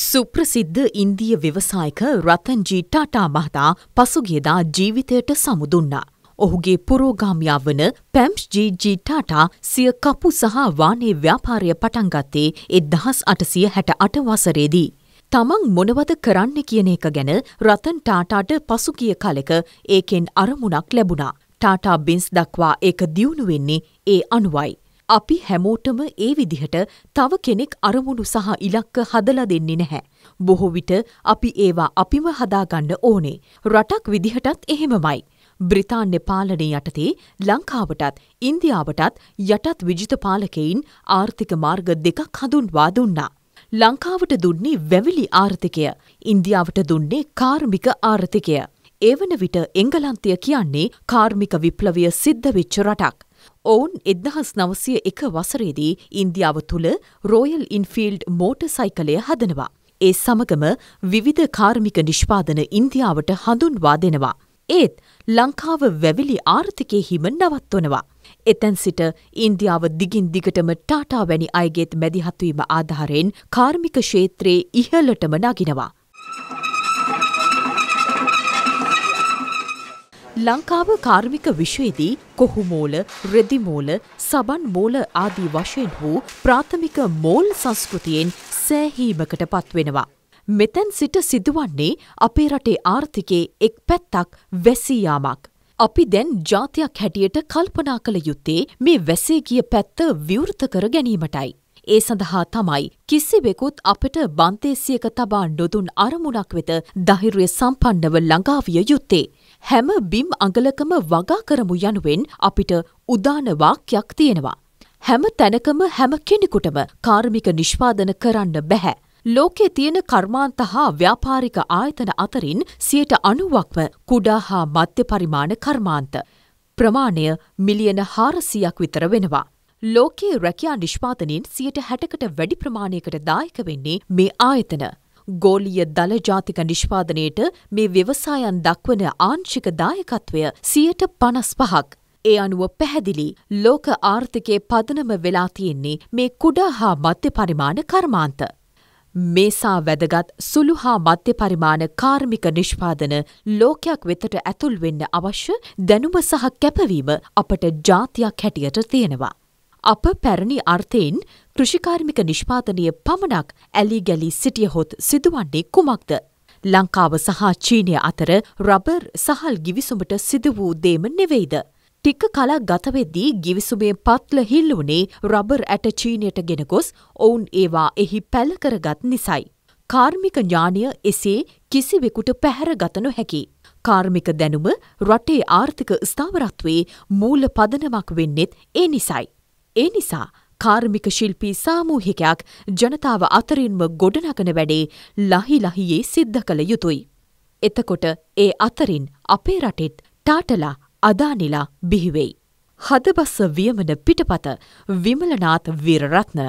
සුප්‍රසිද්ධ ඉන්දිය ව්‍යවසායක රතන්ජී ටාටා මහතා පසුගියදා ජීවිතයට සමුදුන්නා. ඔහුගේ පුරෝගාමියා වන පැම්ස්ජීජී ටාටා සිය කපු සහ වානේ ව්‍යාපාරය පටන්ගත්තේ එදහස් අටසිය හැට අට වසරේදී. තමන් මොනවද කරන්න කියන එක ගැන රතන් ටාටාට පසුගිය කලෙක ඒකෙන් අරමුණක් ලැබුණා. ටාටා බින්ස් දක්වා ඒක දියුණුවෙන්නේ ඒ අනුවයි. අපි හැමෝටම ඒ විදිහට තව කෙනෙක් අරමුණු සහ ඉලක්ක හදලා දෙන්නේ නැහැ. බොහෝ විට අපි ඒවා අපිම හදාගන්න ඕනේ. රටක් විදිහටත් එහෙමමයි. බ්‍රිතාන්‍ය පාලනය යටතේ ලංකාවටත් ඉන්දියාවටත් යටත් විජිත පාලකයින් ආර්ථික මාර්ග දෙකක් හඳුන්වා දුන්නා. ලංකාවට දුන්නේ වැවිලි ආර්ථිකය. ඉන්දියාවට දුන්නේ කාර්මික ආර්ථිකය. ඒවන විට එංගලන්තය කියන්නේ කාර්මික විප්ලවය සිද්ධවෙච්ච රටක්. ඔවුන් එදහස් නවසය එක වසරේදී ඉන්දියාව තුළ රෝයල් ඉන්ෆිල්ඩ් මෝට සයිකලය හදනවා. ඒ සමගම විවිධ කාර්මික නිෂ්පාදන ඉන්දියාවට හඳුන්වා දෙනවා. ඒත් ලංකාව වැවිලි ආර්ථිකය හිම නවත්වනවා. එතැන් සිට ඉන්දියාව දිගින් දිගටම ටාටා වැනි අයගේත් මැදිහත්වීම ආධාරයෙන් කාර්මික ශේත්‍රයේ ඉහලටම නගිනවා. ලංකාව කාර්මික විශ්වයේදී කොහුමෝල රෙදිමෝල සබන් මෝල ආදී වශයෙන් වූ ප්‍රාථමික මෝල් සංස්කෘතියෙන් සෑහීමකට පත්වෙනවා. මෙතැන් සිට සිදුවන්නේ අපේ රටේ ආර්ථිකයේ එක් පැත්තක් වැසීයාමක්. අපි දැන් ජාතියක් හැටියට කල්පනා කළ යුත්තේ මේ වැසේගිය පැත්ත විවෘත කර ගැනීමටයි. ඒ සඳහා තමයි කිසිවෙකුත් අපට බන්තේසියක තබා නොදුන් අරමුණක් වෙත ධෛර්ය සම්පන්නව ළඟාවිය යුත්තේ. හැම බිම් අඟලකම වගා කරමු යනුවෙන් අපිට උදානවාක්‍යයක් තියෙනවා. හැම තැනකම හැම කෙනෙකුටම කාර්මික නිෂ්පාදන කරන්න බැහැ. ලෝකේ තියෙන කර්මාන්ත හා ව්‍යාපාරික ආයතන අතරින් සියට අනුවක්ම කුඩා හා මධ්‍ය පරිමාණ කර්මාන්ත. ප්‍රමාණය මිලියන හාරසියක් විතර වෙනවා. ලෝකයේ රැකියා නිෂ්පාතනයෙන් සියයට හැටකට වැඩි ප්‍රමාණයකට දායක වෙන්නේ මේ ආයතන. ගෝලීය දළ ජාතික නිෂ්පාදනයට මේ ව්‍යවසායන් දක්වන ආංශික දායකත්වය සියයට පනස් පහක්. ඒ අනුව පැහැදිලි ලෝක ආර්ථිකයේ පදනම වෙලා තියෙන්නේ මේ කුඩා හා මධ්‍ය පරිමාණ කර්මාන්ත. මේසා වැදගත් සුළු හා මධ්‍ය පරිමාණ කාර්මික නිෂ්පාදන ලෝකයක් වෙතට ඇතුල් වෙන්න අවශ්‍ය දැනුම සහ කැපවීම අපට ජාතියක් හැටියට තියෙනවා. අප පැරණි අර්ථයෙන් කෘෂිකාර්මික නිෂ්පාතනය පමණක් ඇලි ගැලී සිටියහොත් සිදුවන්නේ කුමක්ද. ලංකාව සහ චීනය අතර රබර් සහල් ගිවිසුමට සිද වූ දේම නෙවෙයිද. ටික කලා ගතවෙද්දී ගිවිසුමේ පත්ල හිල්ලුනේ රබර් ඇට චීනයට ගෙන ගොස් ඔවුන් ඒවා එහි පැලකරගත් නිසයි. කාර්මික ඥානය එසේ කිසිවෙකුට පැහැරගතනු හැකි. කාර්මික දැනුම රටේ ආර්ථික ස්ථාවරත්වේ මූල පදනමක් වෙන්නෙත් ඒ නිසයි. ඒ නිසා කාර්මික ශිල්පී සාමූහිකයක් ජනතාව අතරින්ම ගොඩනගන වැඩේ ලහි ලහියේ සිද්ධ කළ යුතුයි. එතකොට ඒ අතරින් අපේ රටෙත් ටාටලා අදානිලා බිහිවෙයි. හදබස්ස වියමන පිටපත විමලනාත් විරරත්න